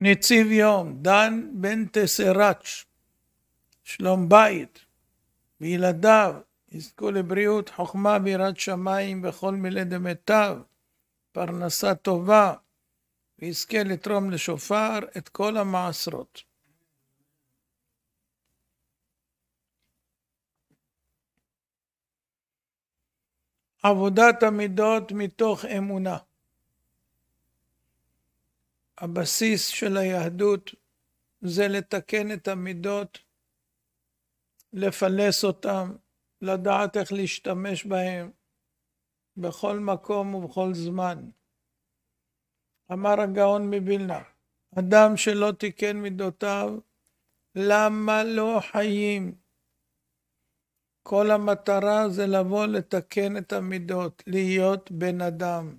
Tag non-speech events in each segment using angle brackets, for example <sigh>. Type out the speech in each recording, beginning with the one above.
נציב יום, דן בן תסראץ', שלום בית, וילדיו יזכו לבריאות, חוכמה ויראת שמיים וכל מילי דמיטב, פרנסה טובה, ויזכה לתרום לשופר את כל המעשרות. עבודת המידות מתוך אמונה. הבסיס של היהדות זה לתקן את המידות, לפלס אותן, לדעת איך להשתמש בהן בכל מקום ובכל זמן. אמר הגאון מווילנה, אדם שלא תיקן מידותיו, למה לא חיים? כל המטרה זה לבוא לתקן את המידות, להיות בן אדם.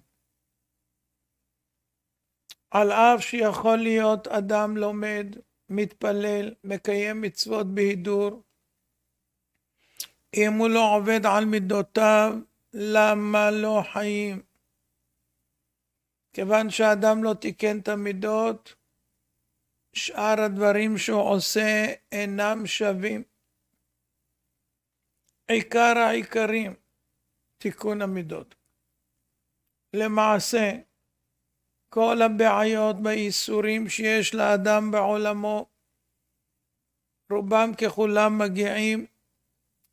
על אף שיכול להיות אדם לומד, מתפלל, מקיים מצוות בהידור, אם הוא לא עובד על מידותיו, למה לא חיים? כיוון שאדם לא תיקן את המידות, שאר הדברים שהוא עושה אינם שווים. עיקר העיקרים, תיקון המידות. למעשה, כל הבעיות והאיסורים שיש לאדם בעולמו, רובם ככולם מגיעים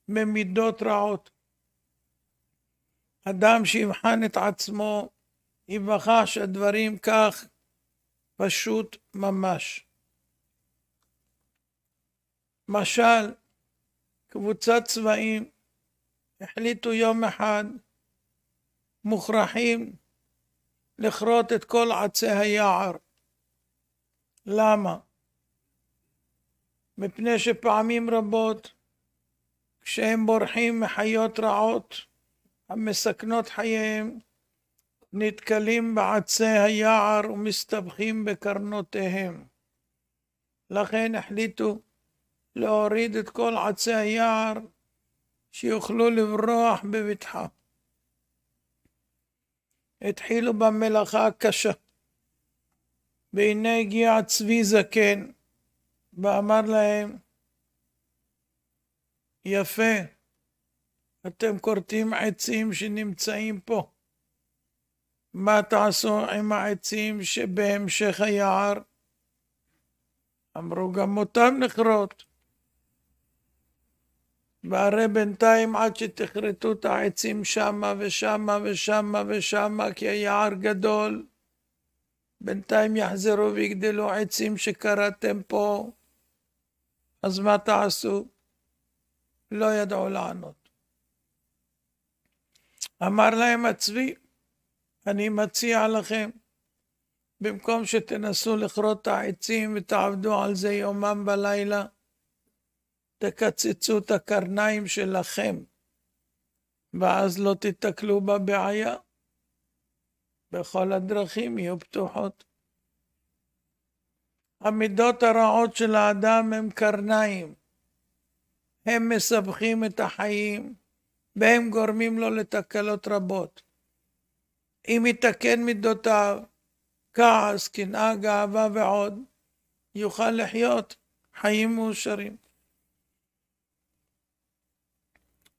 ממידות רעות. אדם שיבחן את עצמו, ייווכח שהדברים כך פשוט ממש. משל, קבוצת צבאים החליטו יום אחד, מוכרחים לכרות את כל עצי היער. למה? מפני שפעמים רבות כשהם בורחים מחיות רעות המסכנות חייהם, נתקלים בעצי היער ומסתבכים בקרנותיהם. לכן החליטו להוריד את כל עצי היער שיוכלו לברוח בבטחה. התחילו במלאכה הקשה. והנה הגיע צבי זקן, ואמר להם, יפה, אתם כורתים עצים שנמצאים פה. מה תעשו עם העצים שבהמשך היער? אמרו גם אותם נכרות. והרי בינתיים עד שתכרתו את העצים שמה ושמה ושמה ושמה, כי היער גדול, בינתיים יחזרו ויגדלו עצים שכרתם פה, אז מה תעשו? לא ידעו לענות. אמר להם הצבי, אני מציע לכם, במקום שתנסו לכרות את העצים ותעבדו על זה יומם ולילה, תקצצו את הקרניים שלכם, ואז לא תיתקלו בבעיה. בכל הדרכים יהיו פתוחות. המידות הרעות של האדם הם קרניים. הם מסבכים את החיים, והם גורמים לו לתקלות רבות. אם יתקן מידותיו, כעס, קנאה, גאווה ועוד, יוכל לחיות חיים מאושרים.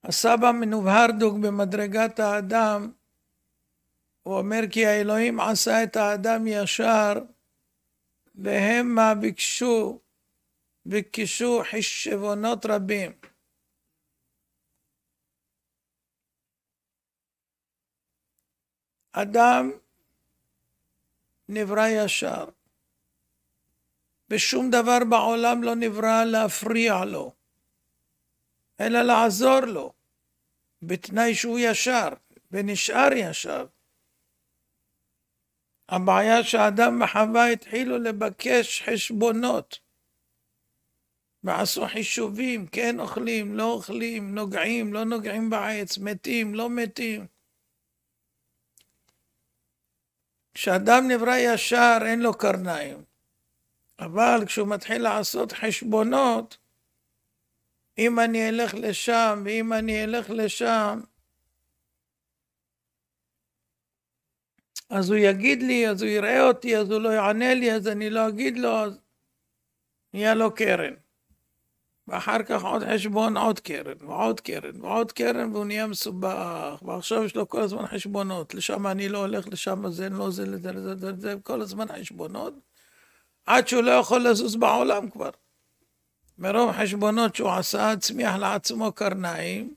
הסבא מנובהרדוק במדרגת האדם, הוא אומר כי האלוהים עשה את האדם ישר, והמה ביקשו, ביקשו חשבונות רבים. אדם נברא ישר. ושום דבר בעולם לא נברא להפריע לו, אלא לעזור לו. בתנאי שהוא ישר ונשאר ישר. הבעיה שאדם וחווה התחילו לבקש חשבונות ועשו חישובים, כן אוכלים, לא אוכלים, נוגעים, לא נוגעים בעץ, מתים, לא מתים. כשאדם נברא ישר אין לו קרניים, אבל כשהוא מתחיל לעשות חשבונות, אם אני אלך לשם ואם אני אלך לשם, אז הוא יגיד לי, אז הוא יראה אותי, אז הוא לא יענה לי, אז אני לא אגיד לו, אז נהיה לו קרן. ואחר כך עוד חשבון, עוד קרן, ועוד קרן, ועוד קרן, והוא נהיה מסובך. ועכשיו יש לו כל הזמן חשבונות. לשם אני לא הולך, לשם זה, לא זה, לזה, לזה, לזה, כל הזמן חשבונות. עד שהוא לא יכול לזוז בעולם כבר. מרוב חשבונות שהוא עשה, צמיח לעצמו קרניים,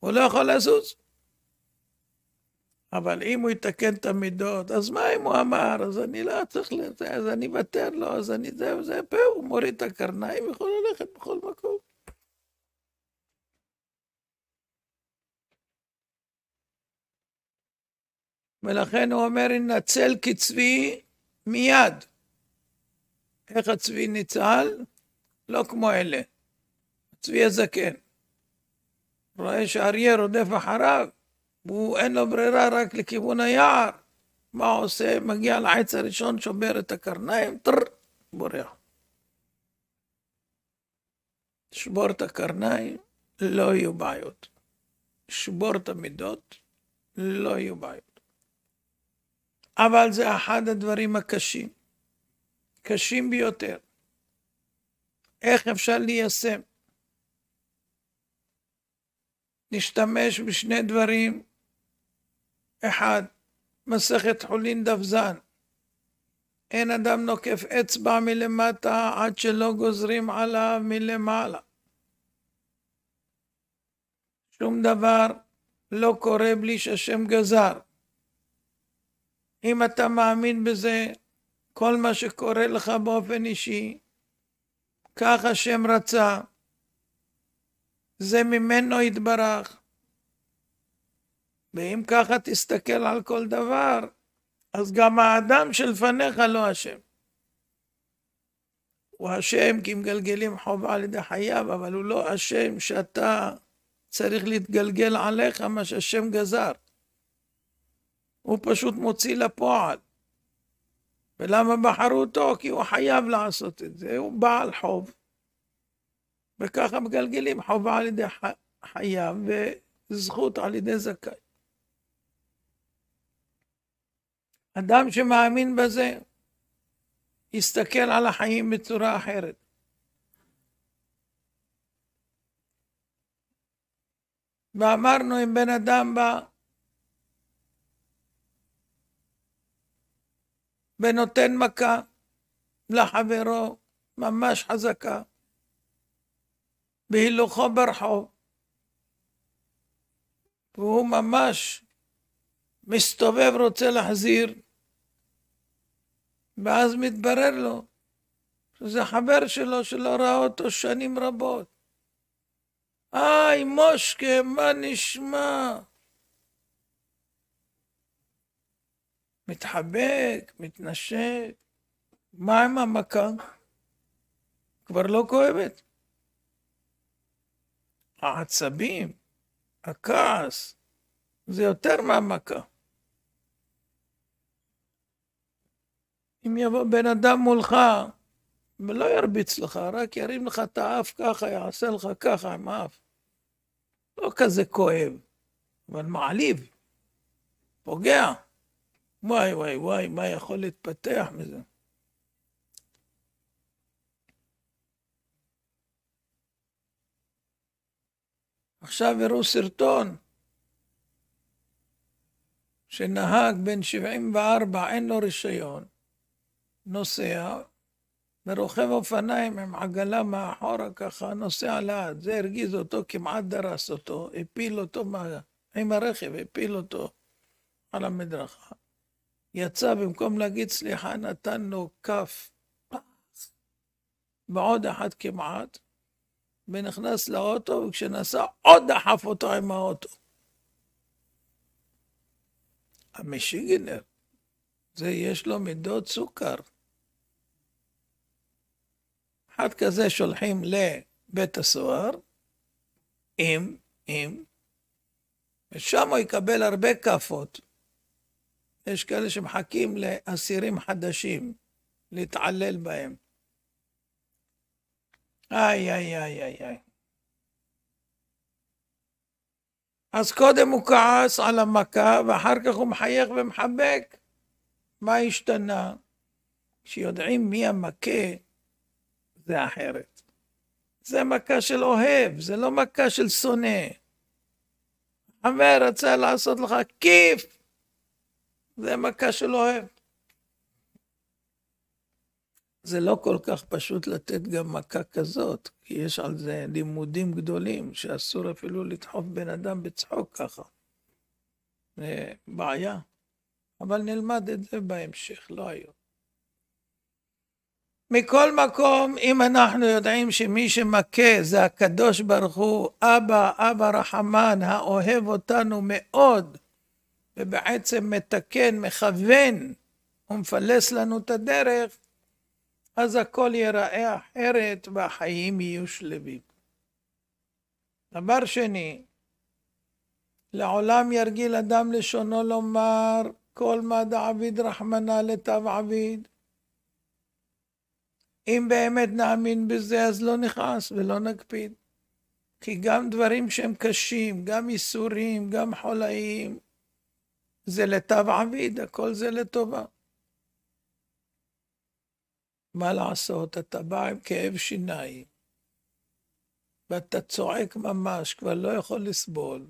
הוא לא יכול לזוז. אבל אם הוא יתקן את המידות, אז מה אם הוא אמר, אז אני לא צריך לזה, אז אני אוותר לו, אז אני זה וזה, פה, הוא מוריד את הקרניים, יכול ללכת בכל מקום. ולכן הוא אומר, ינצל כצבי מיד. איך הצבי ניצל? לא כמו אלה. צבי הזקן. כן. רואה שאריה רודף אחריו, והוא אין לו ברירה רק לכיוון היער. מה הוא עושה? מגיע לעץ הראשון, שובר את הקרניים, טר, בורח. שבור את הקרניים, לא יהיו בעיות. שבור את המידות, לא יהיו בעיות. אבל זה אחד הדברים הקשים, קשים ביותר. איך אפשר ליישם. נשתמש בשני דברים. אחד, מסכת חולין דף זן. אין אדם נוקף אצבע מלמטה עד שלא גוזרים עליו מלמעלה. שום דבר לא קורה בלי שהשם גזר. אם אתה מאמין בזה, כל מה שקורה לך באופן אישי, כך השם רצה. זה ממנו יתברך. ואם ככה תסתכל על כל דבר, אז גם האדם שלפניך לא אשם. הוא אשם כי מגלגלים חובה על ידי חייו, אבל הוא לא אשם שאתה צריך להתגלגל עליך מה שהשם גזר. הוא פשוט מוציא לפועל. ולמה בחרו אותו? כי הוא חייב לעשות את זה, הוא בעל חוב. וככה מגלגלים חובה על ידי חייב וזכות על ידי זכאי. אדם שמאמין בזה, יסתכל על החיים בצורה אחרת. ואמרנו, אם בן אדם בא ונותן מכה לחברו ממש חזקה. בהילוכו ברחוב. והוא ממש מסתובב, רוצה להחזיר, ואז מתברר לו שזה חבר שלו שלא ראה אותו שנים רבות. היי, מושקה, מה נשמע? מתחבק, מתנשק. מה עם המכה? כבר לא כואבת. העצבים, הכעס, זה יותר מהמכה. אם יבוא בן אדם מולך ולא ירביץ לך, רק ירים לך את האף ככה, יעשה לך ככה עם האף. לא כזה כואב, אבל מעליב, פוגע. וואי וואי וואי, מה יכול להתפתח מזה? עכשיו הראו סרטון שנהג בן 74, אין לו רישיון, נוסע, ורוכב אופניים עם עגלה מאחורה ככה, נוסע לאט. זה הרגיז אותו, כמעט דרס אותו, הפיל אותו מה... עם הרכב, הפיל אותו על המדרכה. יצא, במקום להגיד סליחה, נתן לו כף, ועוד אחת כמעט, ונכנס לאוטו, וכשנסע עוד דחף אותו עם האוטו. המשיגנר, זה יש לו מידות סוכר. אחד כזה שולחים לבית הסוהר, אם, אם, ושם הוא יקבל הרבה כאפות. יש כאלה שמחכים לאסירים חדשים, להתעלל בהם. איי, איי, איי, איי, איי. אז קודם הוא כעס על המכה, ואחר כך הוא מחייך ומחבק. מה השתנה? כשיודעים מי המכה, זה אחרת. זה מכה של אוהב, זה לא מכה של שונא. חבר רצה לעשות לך כיף, זה מכה של אוהב. זה לא כל כך פשוט לתת גם מכה כזאת, כי יש על זה לימודים גדולים, שאסור אפילו לדחוף בן אדם בצחוק ככה. זה בעיה. אבל נלמד את זה בהמשך, לא היום. מכל מקום, אם אנחנו יודעים שמי שמכה זה הקדוש ברוך הוא, אבא, אבא רחמן, האוהב אותנו מאוד, ובעצם מתקן, מכוון ומפלס לנו את הדרך, אז הכל ייראה אחרת והחיים יהיו שלווים. דבר שני, לעולם ירגיל אדם לשונו לומר כל מה דעביד רחמנא לתו עביד. אם באמת נאמין בזה, אז לא נכעס ולא נקפיד. כי גם דברים שהם קשים, גם ייסורים, גם חולאים, זה לטב עביד, הכל זה לטובה. מה לעשות, אתה בא עם כאב שיניים, ואתה צועק ממש, כבר לא יכול לסבול,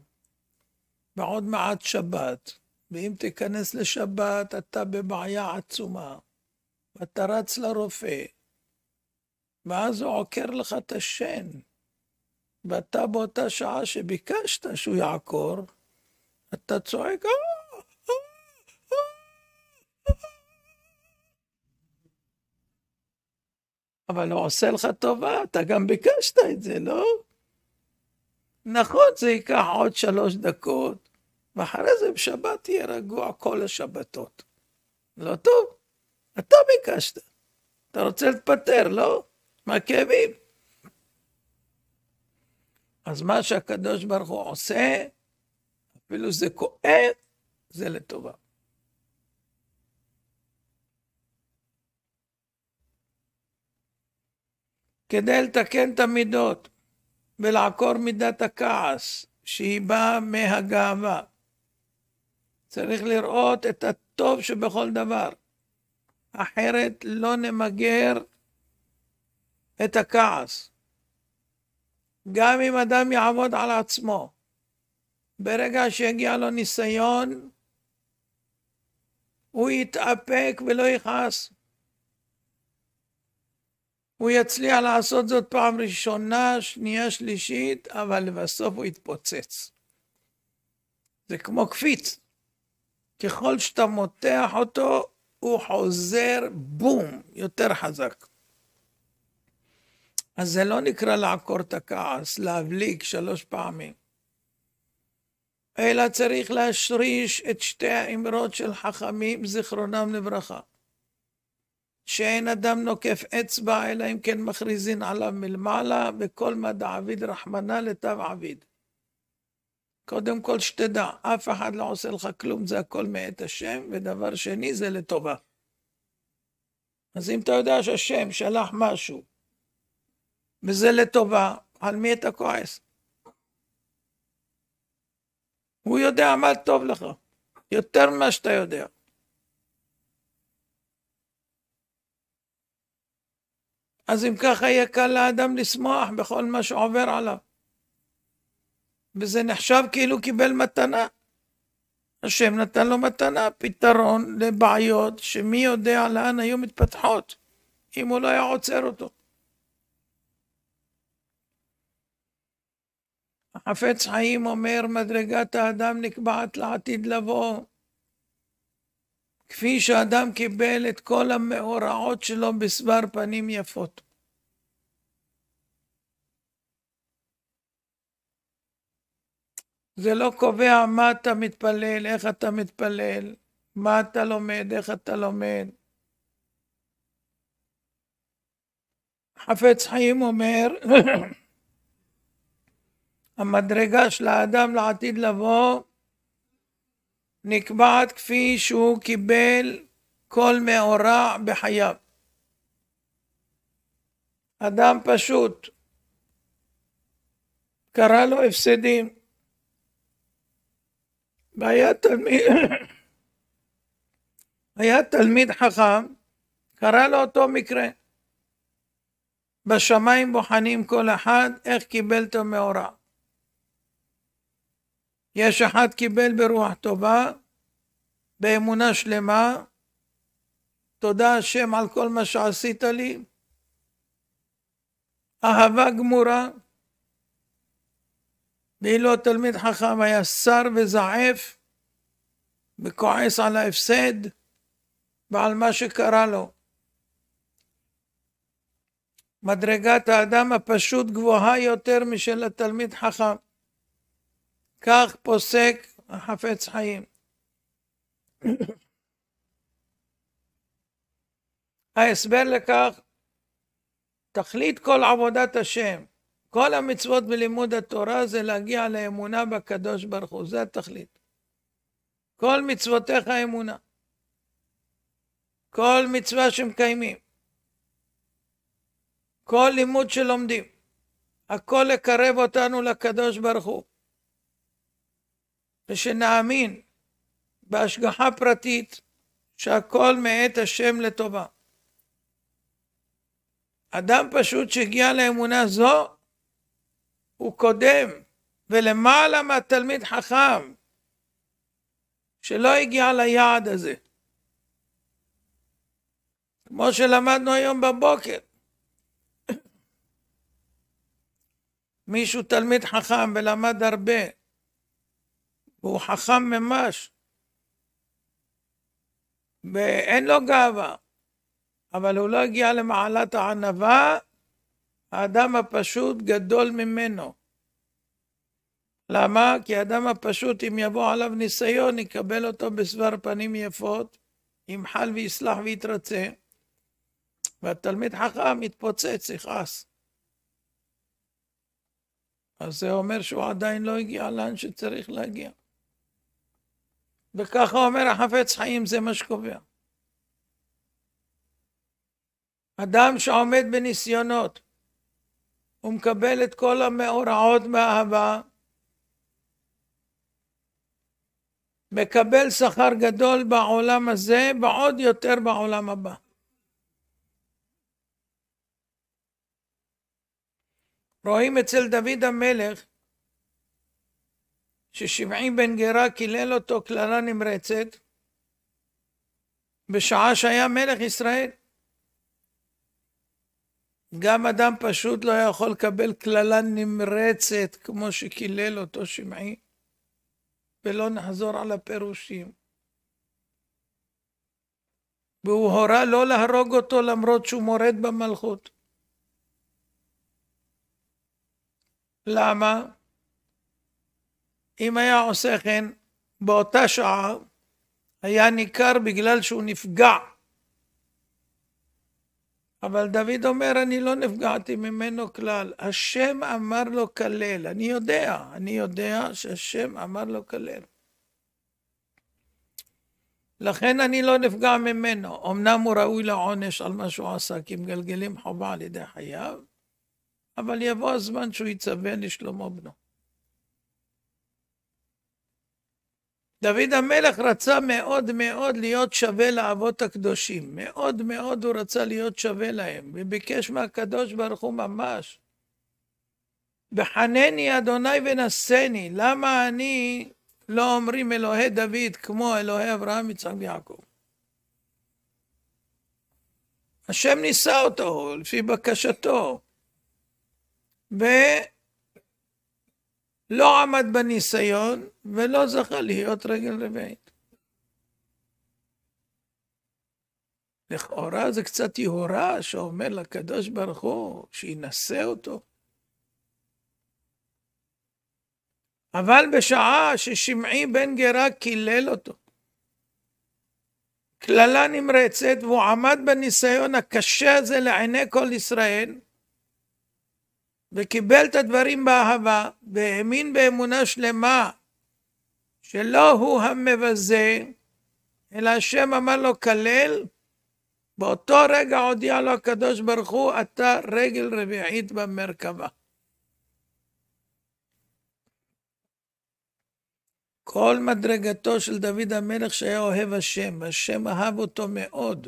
ועוד מעט שבת, ואם תיכנס לשבת, אתה בבעיה עצומה, ואתה רץ לרופא, ואז הוא עוקר לך את השן, ואתה באותה שעה שביקשת שהוא יעקור, אתה צועק, אה, אבל הוא עושה לך טובה, אתה גם ביקשת את זה, לא? נכון, זה ייקח עוד שלוש דקות, ואחרי זה בשבת תהיה רגוע כל השבתות. לא טוב, אתה ביקשת. אתה רוצה להתפטר, לא? מה כאבים? אז מה שהקדוש ברוך הוא עושה, אפילו זה כואב, זה לטובה. כדי לתקן את המידות ולעקור מידת הכעס שהיא באה מהגאווה. צריך לראות את הטוב שבכל דבר, אחרת לא נמגר את הכעס. גם אם אדם יעבוד על עצמו, ברגע שיגיע לו ניסיון, הוא יתאפק ולא יכעס. הוא יצליח לעשות זאת פעם ראשונה, שנייה, שלישית, אבל לבסוף הוא יתפוצץ. זה כמו קפיץ. ככל שאתה מותח אותו, הוא חוזר בום, יותר חזק. אז זה לא נקרא לעקור את הכעס, להבליג שלוש פעמים, אלא צריך להשריש את שתי האמרות של חכמים, זיכרונם לברכה. שאין אדם נוקף אצבע, אלא אם כן מכריזין עליו מלמעלה, וכל מה דעביד רחמנא לתו עביד. קודם כל שתדע, אף אחד לא עושה לך כלום, זה הכל מאת השם, ודבר שני זה לטובה. אז אם אתה יודע שהשם שלח משהו, וזה לטובה, על מי אתה כועס? הוא יודע מה טוב לך, יותר ממה שאתה יודע. אז אם ככה יהיה קל לאדם לשמוח בכל מה שעובר עליו. וזה נחשב כאילו קיבל מתנה. השם נתן לו מתנה, פתרון לבעיות שמי יודע לאן היו מתפתחות, אם הוא לא היה עוצר אותו. החפץ חיים אומר, מדרגת האדם נקבעת לעתיד לבוא. כפי שאדם קיבל את כל המאורעות שלו בסבר פנים יפות. זה לא קובע מה אתה מתפלל, איך אתה מתפלל, מה אתה לומד, איך אתה לומד. חפץ חיים אומר, <coughs> המדרגה של האדם לעתיד לבוא נקבעת כפי שהוא קיבל כל מאורע בחייו. אדם פשוט, קרה לו הפסדים. והיה תלמיד, <coughs> היה תלמיד חכם, קרה לו אותו מקרה. בשמיים בוחנים כל אחד איך קיבל את המאורע. יש אחד קיבל ברוח טובה, באמונה שלמה, תודה השם על כל מה שעשית לי, אהבה גמורה, ואילו תלמיד חכם היה שר וזעף וכועס על ההפסד ועל מה שקרה לו. מדרגת האדם הפשוט גבוהה יותר משל התלמיד חכם. כך פוסק החפץ חיים. ההסבר לכך, תכלית כל עבודת השם, כל המצוות בלימוד התורה זה להגיע לאמונה בקדוש ברוך הוא, זה התכלית. כל מצוותיך אמונה. כל מצווה שמקיימים. כל לימוד שלומדים. הכל לקרב אותנו לקדוש ברוך הוא. ושנאמין בהשגחה פרטית שהכל מאת השם לטובה. אדם פשוט שהגיע לאמונה זו, הוא קודם ולמעלה מהתלמיד חכם שלא הגיע ליעד הזה. כמו שלמדנו היום בבוקר. <coughs> מישהו תלמיד חכם ולמד הרבה, והוא חכם ממש. ואין לו גאווה, אבל הוא לא הגיע למעלת הענווה, האדם הפשוט גדול ממנו. למה? כי האדם הפשוט, אם יבוא עליו ניסיון, יקבל אותו בסבר פנים יפות, ימחל ויסלח ויתרצה, והתלמיד חכם יתפוצץ, יכעס. אז זה אומר שהוא עדיין לא הגיע לאן שצריך להגיע. וככה אומר החפץ חיים, זה מה שקובע. אדם שעומד בניסיונות, הוא מקבל את כל המאורעות מאהבה, מקבל שכר גדול בעולם הזה, ועוד יותר בעולם הבא. רואים אצל דוד המלך ששבעים בן גרה קילל אותו קללה נמרצת בשעה שהיה מלך ישראל. גם אדם פשוט לא יכול לקבל קללה נמרצת כמו שקילל אותו שמעי, ולא נחזור על הפירושים. והוא הורה לא להרוג אותו למרות שהוא מורד במלכות. למה? אם היה עושה כן באותה שעה, היה ניכר בגלל שהוא נפגע. אבל דוד אומר, אני לא נפגעתי ממנו כלל. השם אמר לו כלל. אני יודע, אני יודע שהשם אמר לו כלל. לכן אני לא נפגע ממנו. אמנם הוא ראוי לעונש על מה שהוא עשה, כי מגלגלים חובה על ידי חייו, אבל יבוא הזמן שהוא יצווה לשלמה בנו. דוד המלך רצה מאוד מאוד להיות שווה לאבות הקדושים. מאוד מאוד הוא רצה להיות שווה להם, וביקש מהקדוש ברוך הוא ממש. בחנני אדוני ונשני, למה אני לא אומרים אלוהי דוד כמו אלוהי אברהם, יצחק ויעקב? השם ניסה אותו לפי בקשתו, ו... לא עמד בניסיון ולא זכה להיות רגל רביעית. לכאורה זה קצת יהורה שאומר לקדוש ברוך הוא שינשא אותו. אבל בשעה ששמעי בן גרה קילל אותו, קללה נמרצת והוא עמד בניסיון הקשה הזה לעיני כל ישראל, וקיבל את הדברים באהבה, והאמין באמונה שלמה שלא הוא המבזה, אלא השם אמר לו כלל, באותו רגע הודיע לו הקדוש ברוך הוא, אתה רגל רביעית במרכבה. כל מדרגתו של דוד המלך שהיה אוהב השם, השם אהב אותו מאוד.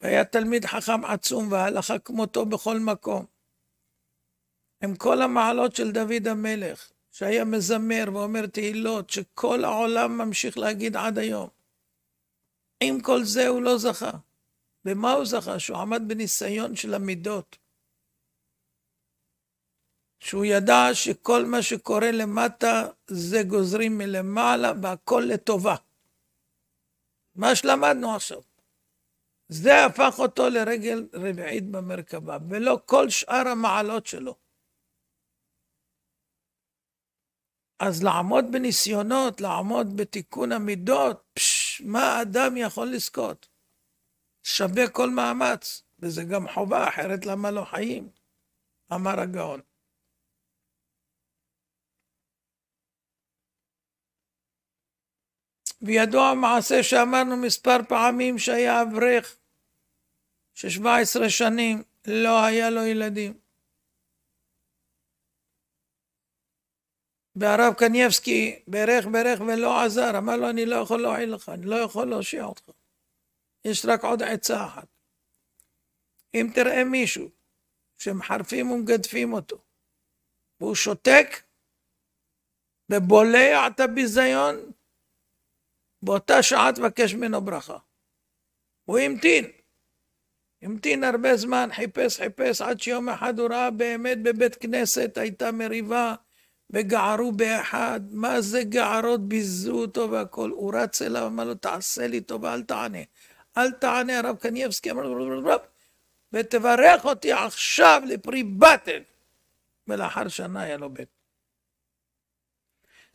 והיה תלמיד חכם עצום והלכה כמותו בכל מקום. עם כל המעלות של דוד המלך, שהיה מזמר ואומר תהילות, שכל העולם ממשיך להגיד עד היום. עם כל זה הוא לא זכה. במה הוא זכה? שהוא עמד בניסיון של המידות. שהוא ידע שכל מה שקורה למטה זה גוזרים מלמעלה והכל לטובה. מה שלמדנו עכשיו. זה הפך אותו לרגל רביעית במרכבה, ולא כל שאר המעלות שלו. אז לעמוד בניסיונות, לעמוד בתיקון המידות, פש, מה אדם יכול לזכות? שווה כל מאמץ, וזה גם חובה, אחרת למה לא חיים? אמר הגאון. וידוע מעשה שאמרנו מספר פעמים שהיה אברך, ששבע עשרה שנים לא היה לו ילדים. והרב קנייבסקי בירך בירך ולא עזר, אמר לו אני לא יכול להועיל לך, אני לא יכול להושיע אותך. יש רק עוד עצה אחת. אם תראה מישהו שמחרפים ומגדפים אותו, והוא שותק ובולע את הביזיון, באותה שעה תבקש ממנו ברכה. הוא המתין. המתין הרבה זמן, חיפש, חיפש, עד שיום אחד הוא ראה באמת בבית כנסת הייתה מריבה, וגערו באחד, מה זה גערות, ביזו אותו והכול. הוא רץ אליו, אמר לו, תעשה לי טובה, אל תענה. אל תענה, הרב קנייבסקי אמר לו, ותברך אותי עכשיו לפרי בטן. ולאחר שנה היה לו בית.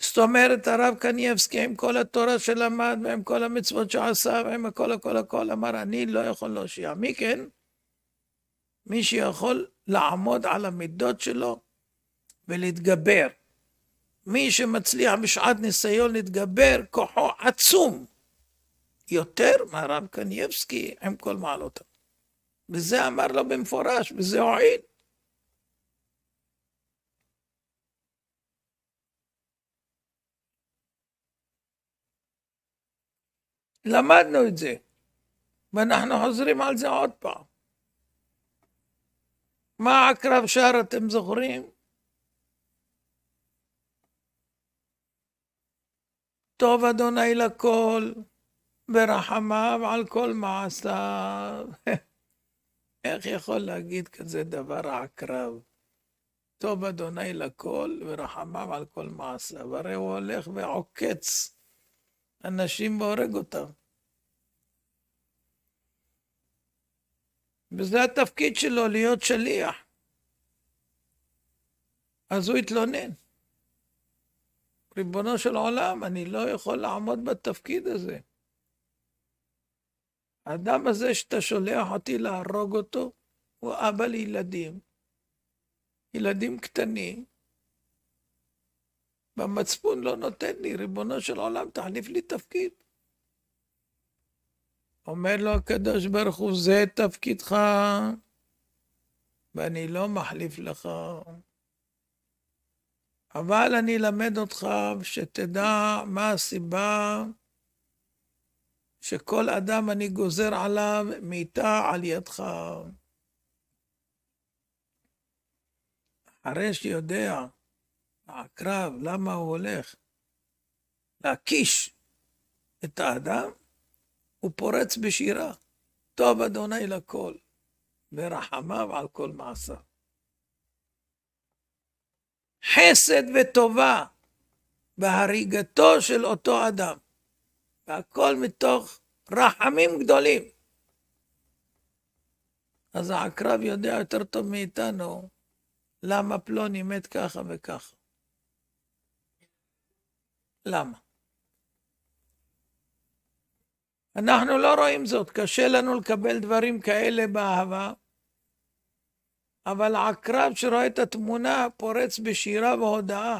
זאת אומרת, הרב קניאבסקי, עם כל התורה שלמד, ועם כל המצוות שעשה, ועם הכל הכל הכל, אמר, אני לא יכול להושיע. מי כן? מי שיכול לעמוד על המידות שלו ולהתגבר. מי שמצליח בשעת ניסיון להתגבר, כוחו עצום. יותר מהרב קניאבסקי עם כל מעלותיו. וזה אמר לו במפורש, וזה הועיל. למדנו את זה, ואנחנו חוזרים על זה עוד פעם. מה עקרב שר אתם זוכרים? טוב אדוני לכל, ברחמיו על כל מעשיו. <laughs> איך יכול להגיד כזה דבר עקרב? טוב אדוני לכל, ורחמיו על כל מעשיו. הרי הוא הולך ועוקץ אנשים והורג אותם. וזה התפקיד שלו, להיות שליח. אז הוא התלונן. ריבונו של עולם, אני לא יכול לעמוד בתפקיד הזה. האדם הזה שאתה שולח אותי להרוג אותו, הוא אבא לילדים. ילדים קטנים, והמצפון לא נותן לי, ריבונו של עולם, תחליף לי תפקיד. אומר לו הקדוש ברוך הוא, זה תפקידך, ואני לא מחליף לך. אבל אני אלמד אותך שתדע מה הסיבה שכל אדם אני גוזר עליו מיתה על ידך. אחרי שיודע העקרב, למה הוא הולך? להקיש את האדם, הוא פורץ בשירה. טוב אדוני לכל, ורחמיו על כל מעשיו. חסד וטובה בהריגתו של אותו אדם, והכל מתוך רחמים גדולים. אז העקרב יודע יותר טוב מאיתנו למה פלוני מת ככה וככה. למה? אנחנו לא רואים זאת, קשה לנו לקבל דברים כאלה באהבה, אבל עקרב שרואה את התמונה פורץ בשירה והודאה.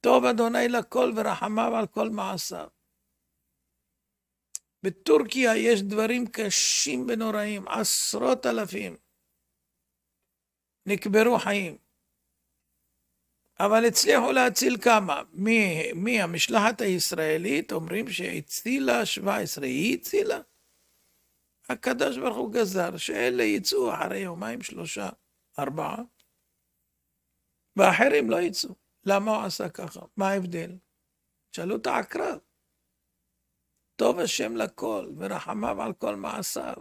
טוב אדוני לכל ורחמיו על כל מעשיו. בטורקיה יש דברים קשים ונוראים, עשרות אלפים נקברו חיים. אבל הצליחו להציל כמה. מהמשלחת הישראלית אומרים שהצילה 17. היא הצילה? הקדוש ברוך הוא גזר שאלה יצאו אחרי יומיים, שלושה, ארבעה, ואחרים לא יצאו. למה הוא עשה ככה? מה ההבדל? שאלו את העקרב. טוב השם לכל, ורחמיו על כל מעשיו.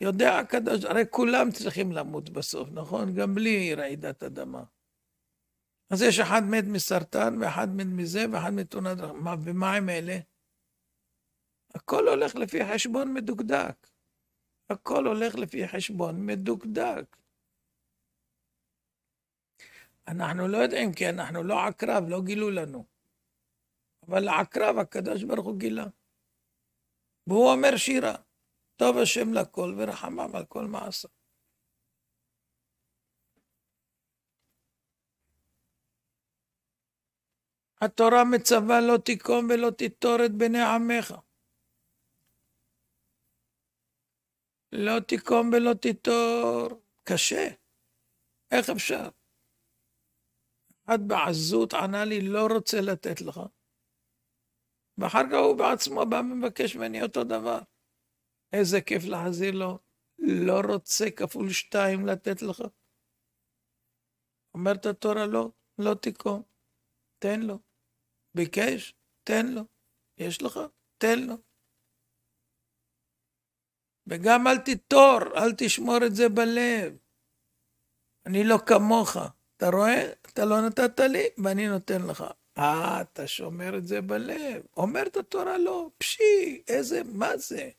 יודע הקדוש, הרי כולם צריכים למות בסוף, נכון? גם בלי רעידת אדמה. אז יש אחד מת מסרטן, ואחד מת מזה, ואחד מתאונת דרכים. מה, ומה עם אלה? הכל הולך לפי חשבון מדוקדק. הכל הולך לפי חשבון מדוקדק. אנחנו לא יודעים, כי אנחנו לא עקרב, לא גילו לנו. אבל עקרב, הקדוש ברוך הוא גילה. והוא אומר שירה, טוב השם לכל ורחמם על כל מעשיו. התורה מצווה לא תיקום ולא תיטור את בני עמך. לא תיקום ולא תיטור. קשה. איך אפשר? אחד בעזות ענה לי, לא רוצה לתת לך. ואחר כך הוא בעצמו בא ומבקש ממני אותו דבר. איזה כיף להחזיר לו, לא רוצה כפול שתיים לתת לך. אומרת התורה, לא, לא תיקום, תן לו. ביקש, תן לו. יש לך, תן לו. וגם אל תיטור, אל תשמור את זה בלב. אני לא כמוך. אתה רואה? אתה לא נתת לי, ואני נותן לך. אה, אתה שומר את זה בלב. אומרת התורה לא. פשי, איזה, מה זה?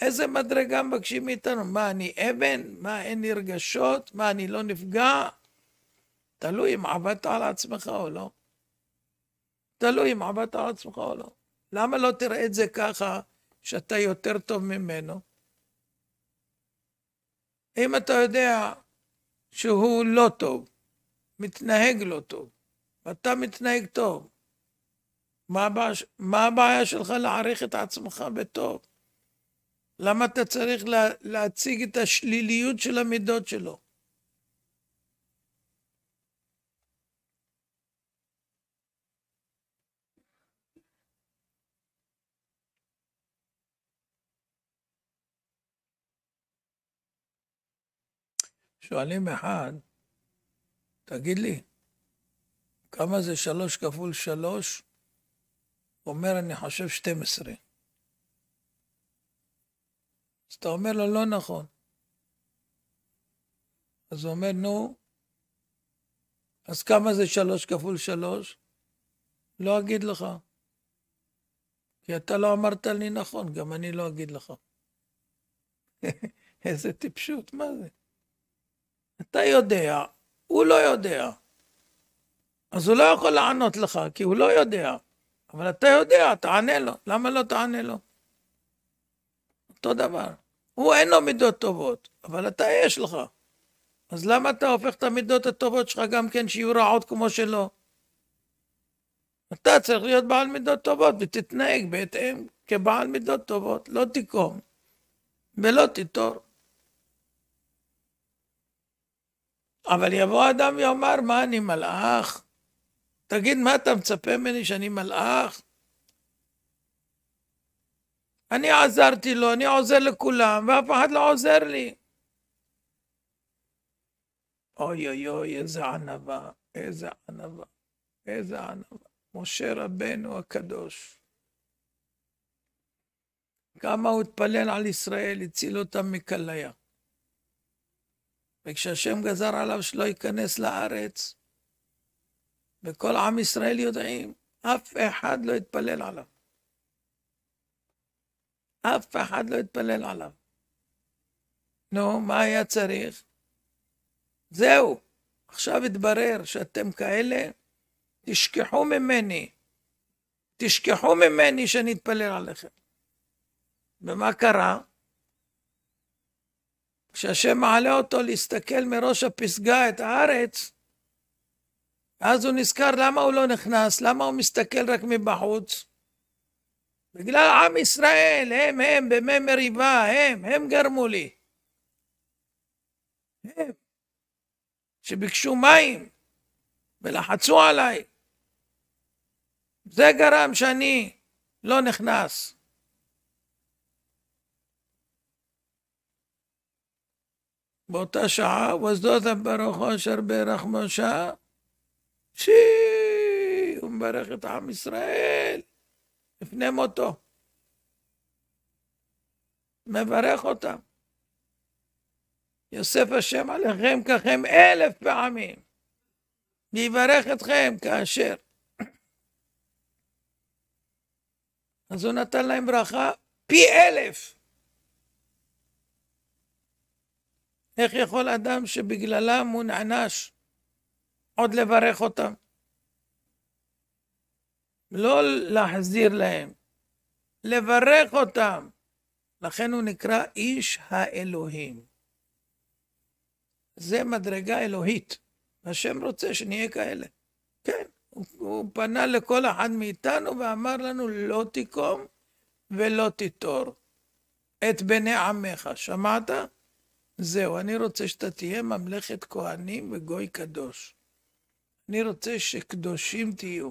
איזה מדרגה מבקשים מאיתנו? מה, אני אבן? מה, אין לי רגשות? מה, אני לא נפגע? תלוי אם עבדת על עצמך או לא. תלוי אם עבדת על עצמך או לא. למה לא תראה את זה ככה, שאתה יותר טוב ממנו? אם אתה יודע שהוא לא טוב, מתנהג לא טוב, ואתה מתנהג טוב, מה הבעיה, מה הבעיה שלך להעריך את עצמך בטוב? למה אתה צריך לה, להציג את השליליות של המידות שלו? שואלים אחד, תגיד לי, כמה זה שלוש כפול שלוש? הוא אומר, אני חושב שתים עשרה. אז אתה אומר לו, לא נכון. אז הוא אומר, נו, אז כמה זה שלוש כפול שלוש? לא אגיד לך. כי אתה לא אמרת לי נכון, גם אני לא אגיד לך. <laughs> איזה טיפשות, מה זה? אתה יודע, הוא לא יודע. אז הוא לא יכול לענות לך, כי הוא לא יודע. אבל אתה יודע, תענה לו. למה לא תענה לו? אותו דבר. הוא אין לו מידות טובות, אבל אתה יש לך. אז למה אתה הופך את המידות הטובות שלך גם כן שיהיו רעות כמו שלא? אתה צריך להיות בעל מידות טובות ותתנהג בהתאם כבעל מידות טובות, לא תיקום ולא תיטור. אבל יבוא אדם ויאמר, מה אני מלאך? תגיד, מה אתה מצפה ממני שאני מלאך? אני עזרתי לו, אני עוזר לכולם, ואף אחד לא עוזר לי. אוי אוי אוי, איזה ענווה, איזה ענווה, איזה ענווה. משה רבנו הקדוש. כמה הוא התפלל על ישראל, הציל אותם מקליה. וכשהשם גזר עליו שלא ייכנס לארץ, וכל עם ישראל יודעים, אף אחד לא יתפלל עליו. אף אחד לא יתפלל עליו. נו, מה היה צריך? זהו, עכשיו התברר שאתם כאלה, תשכחו ממני. תשכחו ממני שאני אתפלל עליכם. ומה קרה? כשהשם מעלה אותו להסתכל מראש הפסגה את הארץ, אז הוא נזכר למה הוא לא נכנס, למה הוא מסתכל רק מבחוץ. בגלל עם ישראל, הם, הם, במי מריבה, הם, הם גרמו לי. הם, שביקשו מים ולחצו עליי. זה גרם שאני לא נכנס. באותה שעה, וזדותם ברוחו אשר ברך משה, שי, הוא מברך את עם ישראל לפני מותו. מברך אותם. יוסף השם עליכם ככם אלף פעמים, ויברך אתכם כאשר. <clears throat> אז הוא נתן להם ברכה פי אלף. איך יכול אדם שבגללם הוא נענש עוד לברך אותם? לא להחזיר להם, לברך אותם. לכן הוא נקרא איש האלוהים. זה מדרגה אלוהית. השם רוצה שנהיה כאלה. כן, הוא, הוא פנה לכל אחד מאיתנו ואמר לנו, לא תיקום ולא תיטור את בני עמך. שמעת? זהו, אני רוצה שאתה תהיה ממלכת כהנים וגוי קדוש. אני רוצה שקדושים תהיו.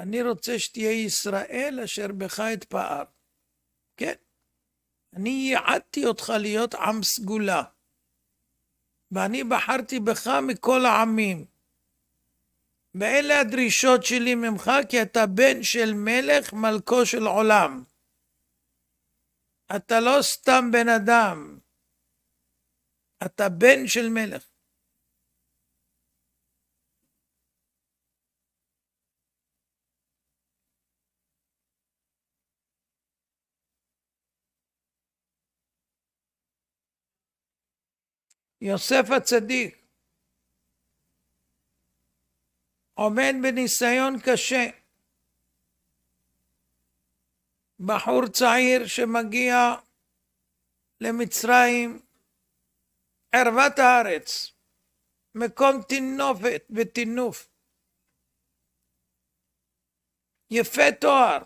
אני רוצה שתהיה ישראל אשר בך אתפאר. כן, אני יעדתי אותך להיות עם סגולה, ואני בחרתי בך מכל העמים. ואלה הדרישות שלי ממך, כי אתה בן של מלך, מלכו של עולם. אתה לא סתם בן אדם, אתה בן של מלך. יוסף הצדיק עומד בניסיון קשה. בחור צעיר שמגיע למצרים, ערוות הארץ, מקום תינופת וטינוף. יפה תואר.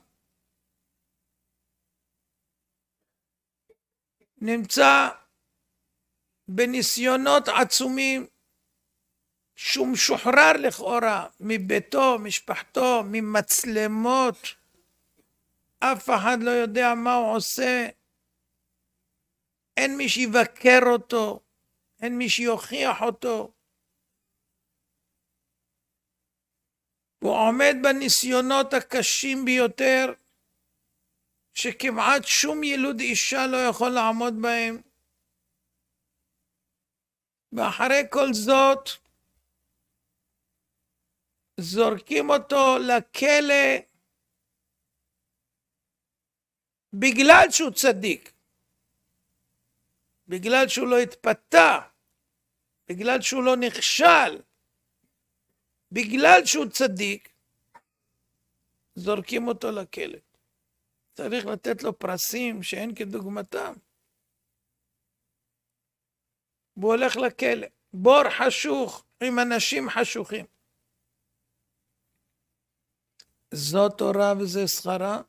נמצא בניסיונות עצומים שהוא משוחרר לכאורה מביתו, משפחתו, ממצלמות. אף אחד לא יודע מה הוא עושה. אין מי שיבקר אותו. אין מי שיוכיח אותו. הוא עומד בניסיונות הקשים ביותר, שכמעט שום יילוד אישה לא יכול לעמוד בהם. ואחרי כל זאת, זורקים אותו לכלא בגלל שהוא צדיק, בגלל שהוא לא התפתה. בגלל שהוא לא נכשל, בגלל שהוא צדיק, זורקים אותו לכלא. צריך לתת לו פרסים שאין כדוגמתם. והוא הולך לכלא. בור חשוך עם אנשים חשוכים. זו תורה וזה שכרה.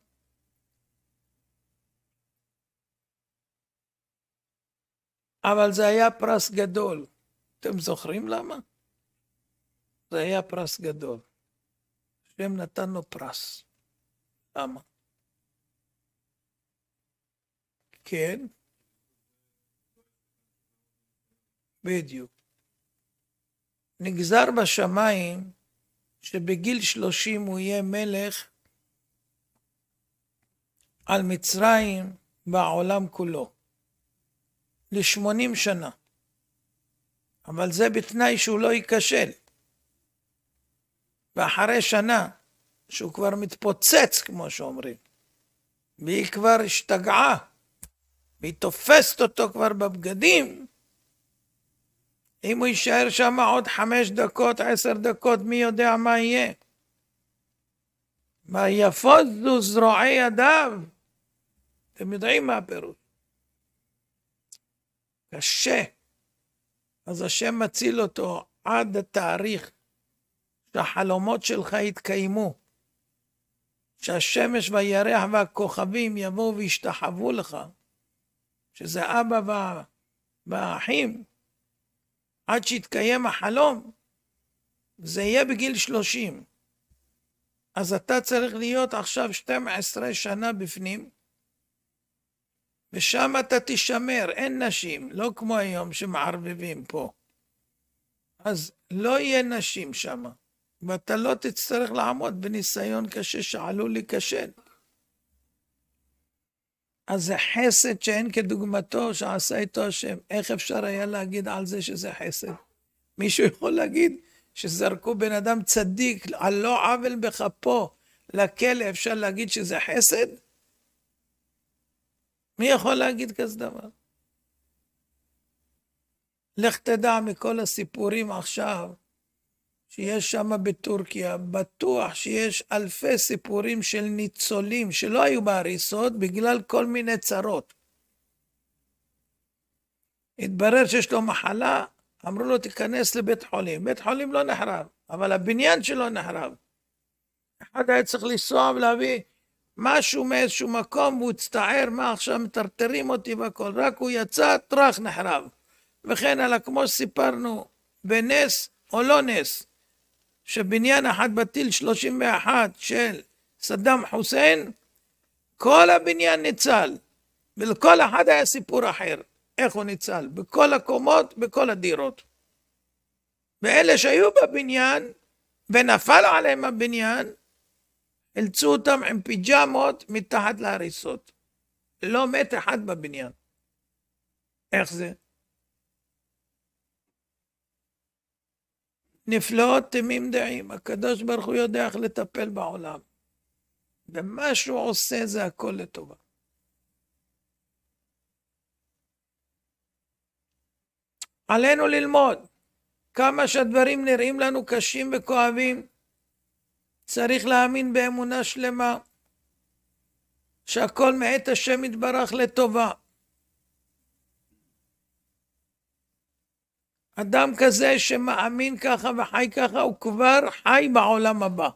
אבל זה היה פרס גדול. אתם זוכרים למה? זה היה פרס גדול. השם נתן לו פרס. למה? כן, בדיוק. נגזר בשמיים שבגיל שלושים הוא יהיה מלך על מצרים בעולם כולו, לשמונים שנה. אבל זה בתנאי שהוא לא ייכשל. ואחרי שנה, שהוא כבר מתפוצץ, כמו שאומרים, והיא כבר השתגעה, והיא תופסת אותו כבר בבגדים, אם הוא יישאר שם עוד חמש דקות, עשר דקות, מי יודע מה יהיה? מה יפוזו זרועי ידיו? אתם יודעים מה הפירוט. קשה. אז השם מציל אותו עד התאריך שהחלומות שלך יתקיימו, שהשמש והירח והכוכבים יבואו וישתחוו לך, שזה אבא וה... והאחים, עד שיתקיים החלום, זה יהיה בגיל שלושים. אז אתה צריך להיות עכשיו 12 שנה בפנים, ושם אתה תישמר, אין נשים, לא כמו היום שמערבבים פה. אז לא יהיה נשים שם, ואתה לא תצטרך לעמוד בניסיון קשה שעלול להיכשל. אז זה חסד שאין כדוגמתו שעשה איתו השם. איך אפשר היה להגיד על זה שזה חסד? מישהו יכול להגיד שזרקו בן אדם צדיק על לא עוול בכפו לכלא, אפשר להגיד שזה חסד? מי יכול להגיד כזה דבר? לך תדע מכל הסיפורים עכשיו שיש שם בטורקיה, בטוח שיש אלפי סיפורים של ניצולים שלא היו בהריסות בגלל כל מיני צרות. התברר שיש לו מחלה, אמרו לו תיכנס לבית חולים. בית חולים לא נחרב, אבל הבניין שלו נחרב. אחד היה צריך לנסוע ולהביא משהו מאיזשהו מקום והוא הצטער מה עכשיו מטרטרים אותי והכל, רק הוא יצא, טראח נחרב. וכן הלאה, כמו שסיפרנו, בנס או לא נס, שבניין אחד בטיל 31 של סדאם חוסיין, כל הבניין ניצל, ולכל אחד היה סיפור אחר, איך הוא ניצל, בכל הקומות, בכל הדירות. ואלה שהיו בבניין, ונפל עליהם הבניין, אילצו אותם עם פיג'מות מתחת להריסות. לא מת אחד בבניין. איך זה? נפלאות תמים דעים, הקדוש ברוך הוא יודע איך לטפל בעולם. ומה שהוא עושה זה הכל לטובה. עלינו ללמוד כמה שהדברים נראים לנו קשים וכואבים, צריך להאמין באמונה שלמה, שהכל מאת השם יתברך לטובה. אדם כזה שמאמין ככה וחי ככה, הוא כבר חי בעולם הבא.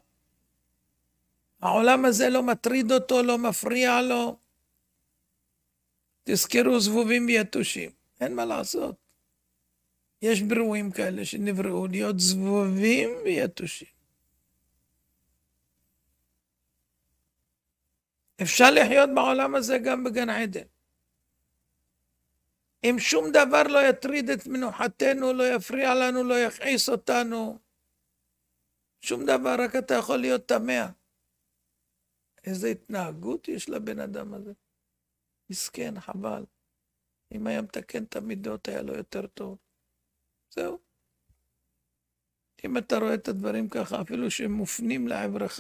העולם הזה לא מטריד אותו, לא מפריע לו. תזכרו זבובים ויתושים, אין מה לעשות. יש ברואים כאלה שנבראו להיות זבובים ויתושים. אפשר לחיות בעולם הזה גם בגן עדן. אם שום דבר לא יטריד את מנוחתנו, לא יפריע לנו, לא יכעיס אותנו, שום דבר, רק אתה יכול להיות טמא. איזה התנהגות יש לבן אדם הזה. מסכן, חבל. אם היה מתקן את המידות, היה לו יותר טוב. זהו. אם אתה רואה את הדברים ככה, אפילו שהם מופנים לעברך,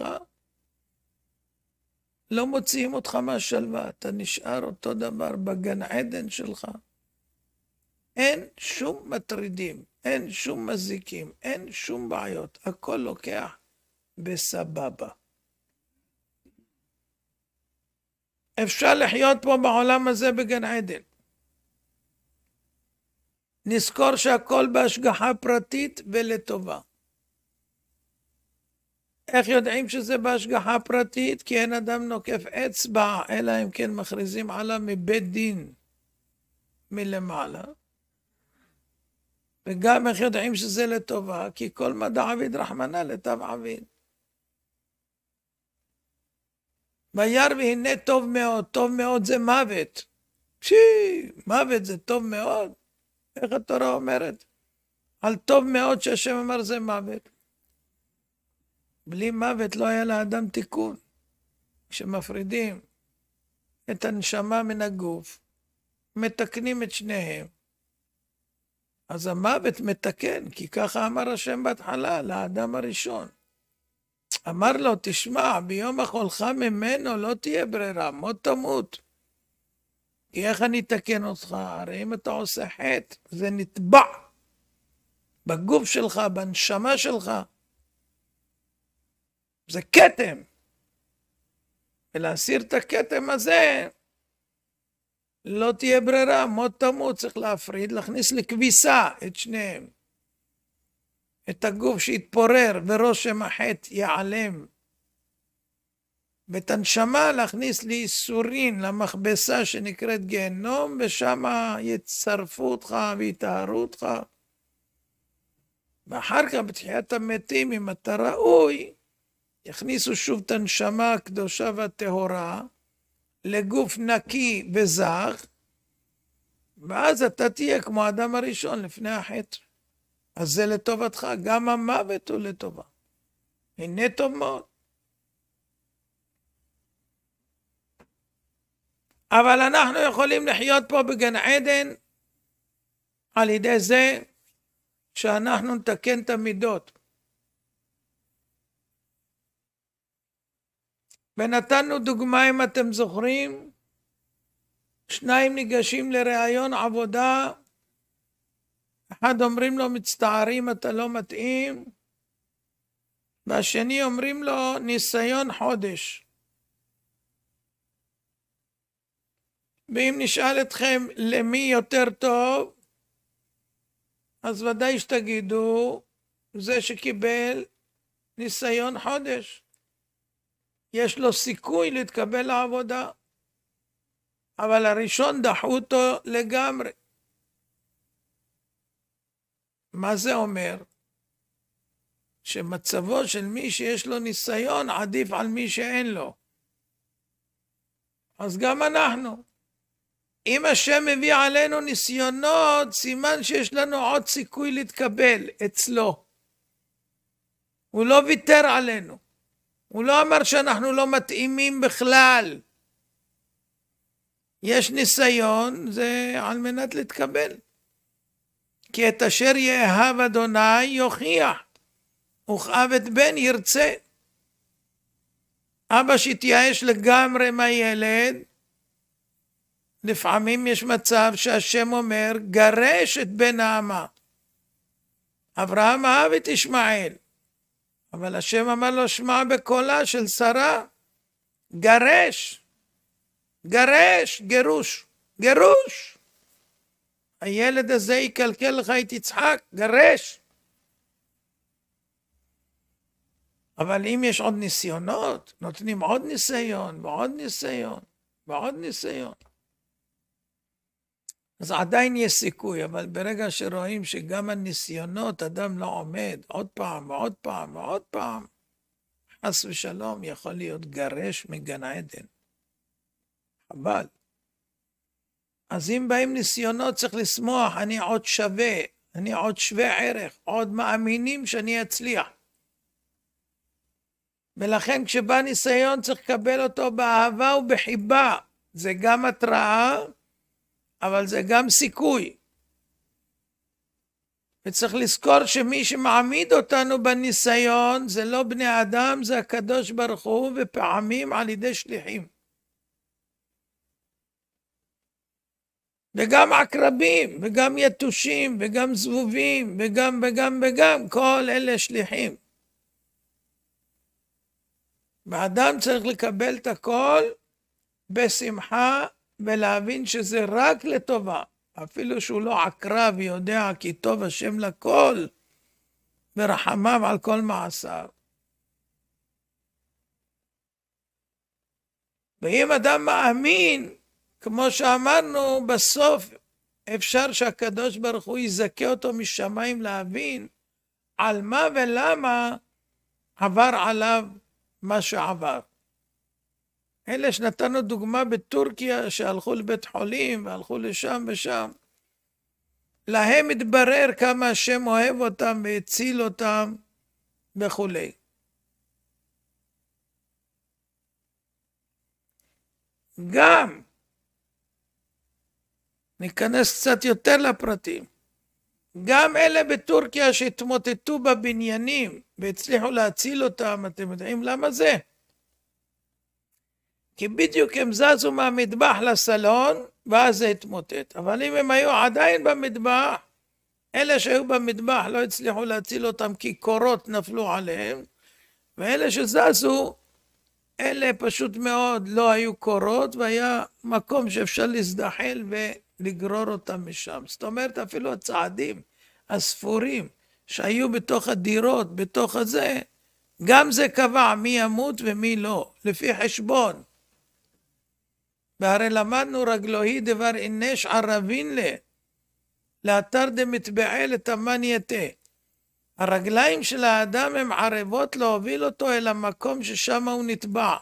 לא מוציאים אותך מהשלווה, אתה נשאר אותו דבר בגן עדן שלך. אין שום מטרידים, אין שום מזיקים, אין שום בעיות, הכל לוקח בסבבה. אפשר לחיות פה בעולם הזה בגן עדן. נזכור שהכל בהשגחה פרטית ולטובה. איך יודעים שזה בהשגחה פרטית? כי אין אדם נוקף אצבע, אלא אם כן מכריזים עליו מבית דין מלמעלה. וגם איך יודעים שזה לטובה? כי כל מדע עביד רחמנא לטב עביד. וירא והנה טוב מאוד, טוב מאוד זה מוות. שי, מוות זה טוב מאוד? איך התורה אומרת? על טוב מאוד שהשם אמר זה מוות. בלי מוות לא היה לאדם תיקון. כשמפרידים את הנשמה מן הגוף, מתקנים את שניהם, אז המוות מתקן, כי ככה אמר השם בהתחלה לאדם הראשון. אמר לו, תשמע, ביום החולך ממנו לא תהיה ברירה, מות תמות. כי איך אני אתקן אותך? הרי אם אתה עושה חטא, זה נטבע בגוף שלך, בנשמה שלך. זה כתם. ולהסיר את הכתם הזה, לא תהיה ברירה, מות תמות, צריך להפריד, להכניס לכביסה את שניהם. את הגוף שיתפורר ורושם החטא ייעלם. ואת הנשמה להכניס לייסורין, למכבסה שנקראת גיהנום, ושמה יצרפו אותך ויטהרו אותך. ואחר כך בתחיית המתים, אם אתה ראוי, יכניסו שוב את הנשמה הקדושה והטהורה לגוף נקי וזך, ואז אתה תהיה כמו האדם הראשון לפני החטא. אז זה לטובתך, גם המוות הוא לטובה. הנה טוב מאוד. אבל אנחנו יכולים לחיות פה בגן עדן על ידי זה שאנחנו נתקן את המידות. ונתנו דוגמה, אם אתם זוכרים, שניים ניגשים לראיון עבודה, אחד אומרים לו, מצטערים, אתה לא מתאים, והשני אומרים לו, ניסיון חודש. ואם נשאל אתכם למי יותר טוב, אז ודאי שתגידו, זה שקיבל ניסיון חודש. יש לו סיכוי להתקבל לעבודה. אבל הראשון דחו אותו לגמרי. מה זה אומר? שמצבו של מי שיש לו ניסיון עדיף על מי שאין לו. אז גם אנחנו. אם השם מביא עלינו ניסיונות, סימן שיש לנו עוד סיכוי להתקבל אצלו. הוא לא ויתר עלינו. הוא לא אמר שאנחנו לא מתאימים בכלל. יש ניסיון, זה על מנת להתקבל. כי את אשר יאהב אדוני יוכיח, וכאב את בן ירצה. אבא שהתייאש לגמרי מהילד, לפעמים יש מצב שהשם אומר, גרש את בן האמה. אברהם אהב את ישמעאל. אבל השם אמר לו, שמע בקולה של שרה, גרש, גרש, גירוש, גירוש. הילד הזה יקלקל לך את יצחק, גרש. אבל אם יש עוד ניסיונות, נותנים עוד ניסיון ועוד ניסיון ועוד ניסיון. אז עדיין יש סיכוי, אבל ברגע שרואים שגם הניסיונות, אדם לא עומד עוד פעם ועוד פעם ועוד פעם, חס ושלום יכול להיות גרש מגן עדן. חבל. אז אם באים ניסיונות צריך לשמוח, אני עוד שווה, אני עוד שווה ערך, עוד מאמינים שאני אצליח. ולכן כשבא ניסיון צריך לקבל אותו באהבה ובחיבה. זה גם התראה אבל זה גם סיכוי. וצריך לזכור שמי שמעמיד אותנו בניסיון זה לא בני אדם, זה הקדוש ברוך הוא, ופעמים על ידי שליחים. וגם עקרבים, וגם יתושים, וגם זבובים, וגם וגם וגם, כל אלה שליחים. ואדם צריך לקבל את הכל בשמחה ולהבין שזה רק לטובה, אפילו שהוא לא עקרה ויודע כי טוב השם לכל, ורחמיו על כל מעשיו. ואם אדם מאמין, כמו שאמרנו, בסוף אפשר שהקדוש ברוך הוא יזכה אותו משמיים להבין על מה ולמה עבר עליו מה שעבר. אלה שנתנו דוגמה בטורקיה, שהלכו לבית חולים והלכו לשם ושם, להם התברר כמה השם אוהב אותם והציל אותם וכולי. גם, ניכנס קצת יותר לפרטים, גם אלה בטורקיה שהתמוטטו בבניינים והצליחו להציל אותם, אתם יודעים למה זה? כי בדיוק הם זזו מהמטבח לסלון, ואז זה התמוטט. אבל אם הם היו עדיין במטבח, אלה שהיו במטבח לא הצליחו להציל אותם כי קורות נפלו עליהם, ואלה שזזו, אלה פשוט מאוד לא היו קורות, והיה מקום שאפשר להזדחל ולגרור אותם משם. זאת אומרת, אפילו הצעדים הספורים שהיו בתוך הדירות, בתוך הזה, גם זה קבע מי ימות ומי לא, לפי חשבון. והרי למדנו רגלו לא היא דבר אינש ערבין ל... לאתר דמטבעי לטמן יתה. הרגליים של האדם הם ערבות להוביל אותו אל המקום ששם הוא נטבע.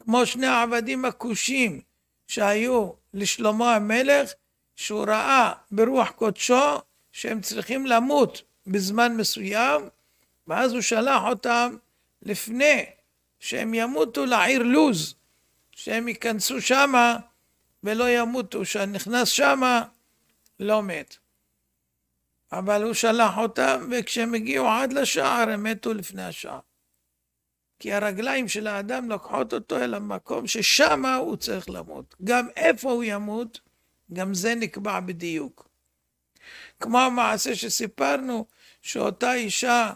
כמו שני העבדים הכושים שהיו לשלמה המלך, שהוא ראה ברוח קודשו שהם צריכים למות בזמן מסוים, ואז הוא שלח אותם לפני שהם ימותו לעיר לוז, שהם ייכנסו שמה ולא ימותו, שנכנס שמה לא מת. אבל הוא שלח אותם, וכשהם הגיעו עד לשער, הם מתו לפני השער. כי הרגליים של האדם לוקחות אותו אל המקום ששמה הוא צריך למות. גם איפה הוא ימות, גם זה נקבע בדיוק. כמו המעשה שסיפרנו, שאותה אישה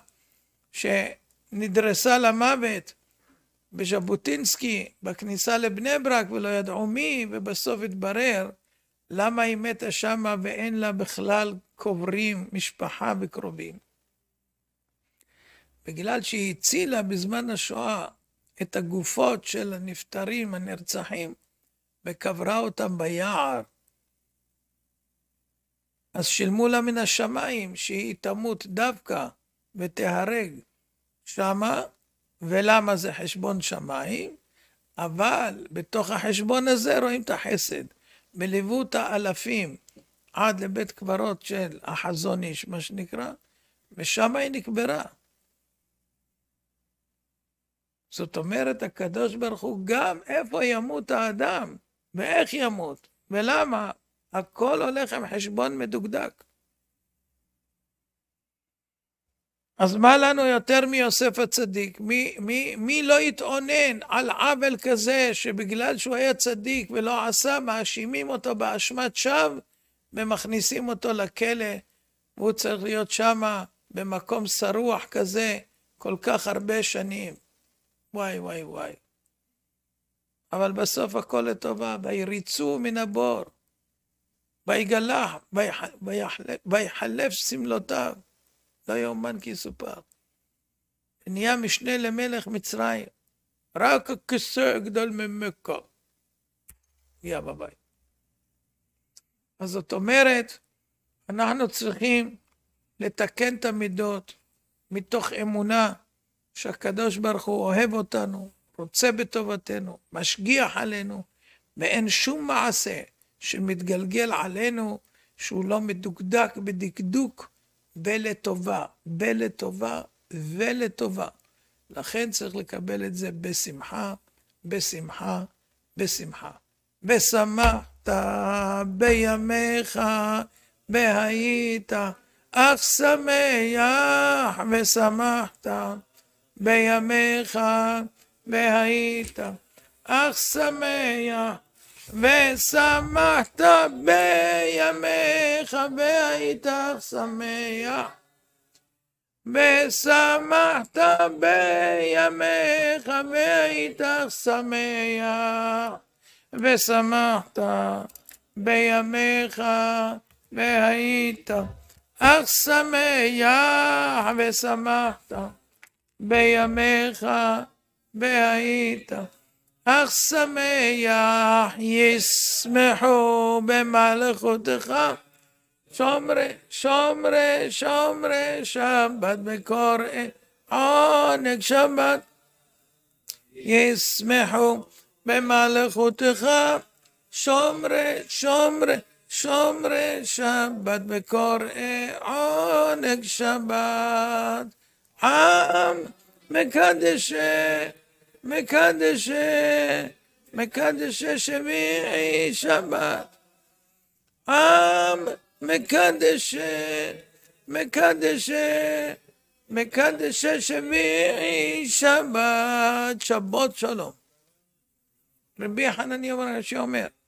שנדרסה למוות, בז'בוטינסקי, בכניסה לבני ברק, ולא ידעו מי, ובסוף התברר למה היא מתה שמה ואין לה בכלל קוברים, משפחה וקרובים. בגלל שהיא הצילה בזמן השואה את הגופות של הנפטרים, הנרצחים, וקברה אותם ביער. אז שילמו לה מן השמיים שהיא תמות דווקא ותיהרג שמה, ולמה זה חשבון שמיים, אבל בתוך החשבון הזה רואים את החסד. בליוו את האלפים עד לבית קברות של החזון איש, מה שנקרא, ושם היא נקברה. זאת אומרת, הקדוש ברוך הוא גם איפה ימות האדם, ואיך ימות, ולמה, הכל הולך עם חשבון מדוקדק. אז מה לנו יותר מיוסף הצדיק? מי, מי, מי לא יתאונן על עוול כזה שבגלל שהוא היה צדיק ולא עשה, מאשימים אותו באשמת שווא ומכניסים אותו לכלא, והוא צריך להיות שמה במקום שרוח כזה כל כך הרבה שנים. וואי וואי וואי. אבל בסוף הכל לטובה, ויריצו מן הבור, ויגלח, ויחלף שמלותיו. לא יאומן כי יסופר. נהיה משנה למלך מצרים. רק הכיסא יגדל ממכה. נהיה בבית. אז זאת אומרת, אנחנו צריכים לתקן את המידות מתוך אמונה שהקדוש ברוך הוא אוהב אותנו, רוצה בטובתנו, משגיח עלינו, ואין שום מעשה שמתגלגל עלינו שהוא לא מדוקדק בדקדוק ולטובה, ולטובה, ולטובה. לכן צריך לקבל את זה בשמחה, בשמחה, בשמחה. ושמחת בימיך, והיית אך שמח, ושמחת בימיך, והיית אך שמח. ושמחת בימיך והיית שמח. ושמחת בימיך והיית שמח. ושמחת בימיך והיית אך שמח ושמחת בימיך והיית اقسم یحیی اسمحو به خم شامره شامره شامره شمبت به کار آنک یسمحو به خم شامره شامره شامره شمبت به کار آنک شمبت هم مکدشه מקדש, אה, מקדש שמי שבת. עם מקדש, אה, מקדש, אה, מקדש שמי שבת, שבות שלום. רבי חנני אומר, אנשי אומר,